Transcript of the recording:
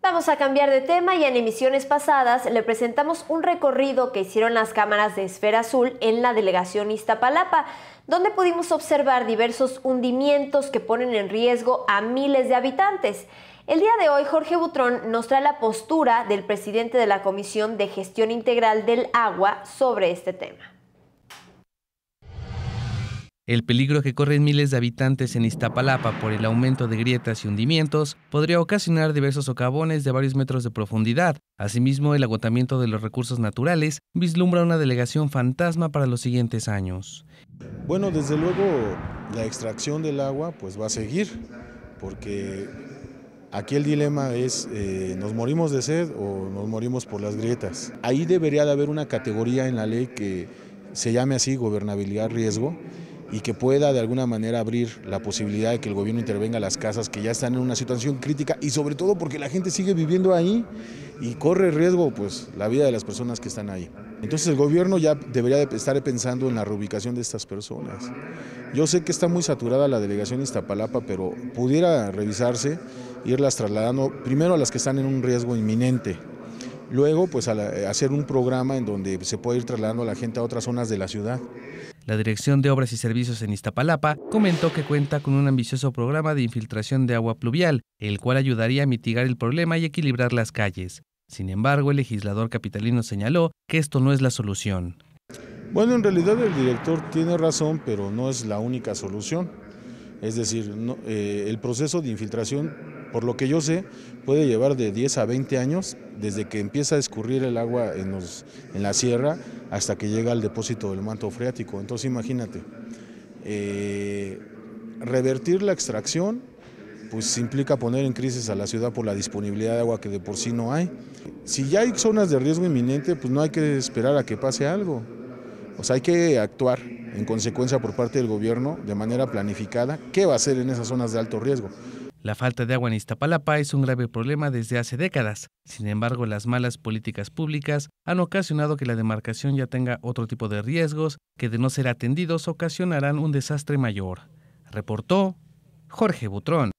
Vamos a cambiar de tema y en emisiones pasadas le presentamos un recorrido que hicieron las cámaras de Esfera Azul en la delegación Iztapalapa, donde pudimos observar diversos hundimientos que ponen en riesgo a miles de habitantes. El día de hoy Jorge Butrón nos trae la postura del presidente de la Comisión de Gestión Integral del Agua sobre este tema. El peligro que corren miles de habitantes en Iztapalapa por el aumento de grietas y hundimientos podría ocasionar diversos socavones de varios metros de profundidad. Asimismo, el agotamiento de los recursos naturales vislumbra una delegación fantasma para los siguientes años. Bueno, desde luego la extracción del agua pues va a seguir, porque Aquí el dilema es, eh, ¿nos morimos de sed o nos morimos por las grietas? Ahí debería de haber una categoría en la ley que se llame así, gobernabilidad riesgo, y que pueda de alguna manera abrir la posibilidad de que el gobierno intervenga a las casas que ya están en una situación crítica y sobre todo porque la gente sigue viviendo ahí y corre riesgo pues la vida de las personas que están ahí. Entonces el gobierno ya debería de estar pensando en la reubicación de estas personas. Yo sé que está muy saturada la delegación Iztapalapa, pero pudiera revisarse, irlas trasladando primero a las que están en un riesgo inminente, Luego, pues a eh, hacer un programa en donde se puede ir trasladando a la gente a otras zonas de la ciudad. La Dirección de Obras y Servicios en Iztapalapa comentó que cuenta con un ambicioso programa de infiltración de agua pluvial, el cual ayudaría a mitigar el problema y equilibrar las calles. Sin embargo, el legislador capitalino señaló que esto no es la solución. Bueno, en realidad el director tiene razón, pero no es la única solución. Es decir, eh, el proceso de infiltración por lo que yo sé, puede llevar de 10 a 20 años desde que empieza a escurrir el agua en, la sierra hasta que llega al depósito del manto freático. Entonces imagínate, eh, revertir la extracción pues implica poner en crisis a la ciudad por la disponibilidad de agua que de por sí no hay. Si ya hay zonas de riesgo inminente, pues no hay que esperar a que pase algo. O sea, hay que actuar en consecuencia por parte del gobierno de manera planificada. ¿Qué va a hacer en esas zonas de alto riesgo? La falta de agua en Iztapalapa es un grave problema desde hace décadas. Sin embargo, las malas políticas públicas han ocasionado que la demarcación ya tenga otro tipo de riesgos que de no ser atendidos ocasionarán un desastre mayor. Reportó Jorge Butrón.